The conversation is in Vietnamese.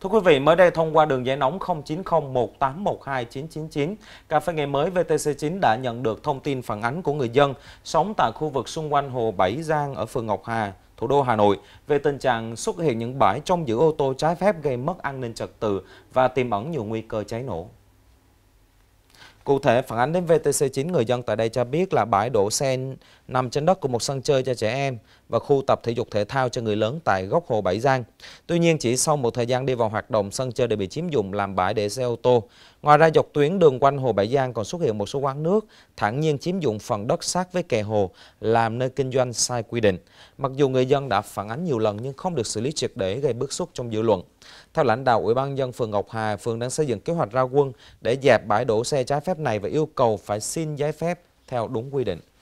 Thưa quý vị, mới đây thông qua đường dây nóng 0901812999, Cà phê Ngày Mới VTC9 đã nhận được thông tin phản ánh của người dân sống tại khu vực xung quanh hồ Bảy Giang ở phường Ngọc Hà, thủ đô Hà Nội về tình trạng xuất hiện những bãi trong giữ ô tô trái phép gây mất an ninh trật tự và tiềm ẩn nhiều nguy cơ cháy nổ. Cụ thể, phản ánh đến VTC9 người dân tại đây cho biết là bãi đổ xe nằm trên đất của một sân chơi cho trẻ em và khu tập thể dục thể thao cho người lớn tại góc hồ Bảy Giang. Tuy nhiên, chỉ sau một thời gian đi vào hoạt động, sân chơi đã bị chiếm dụng làm bãi để xe ô tô. Ngoài ra, dọc tuyến đường quanh hồ Bảy Giang còn xuất hiện một số quán nước thản nhiên chiếm dụng phần đất sát với kè hồ, làm nơi kinh doanh sai quy định. Mặc dù người dân đã phản ánh nhiều lần nhưng không được xử lý triệt để gây bức xúc trong dư luận. Theo lãnh đạo Ủy ban dân phường Ngọc Hà, phường đang xây dựng kế hoạch ra quân để dẹp bãi đổ xe trái phép này và yêu cầu phải xin giấy phép theo đúng quy định.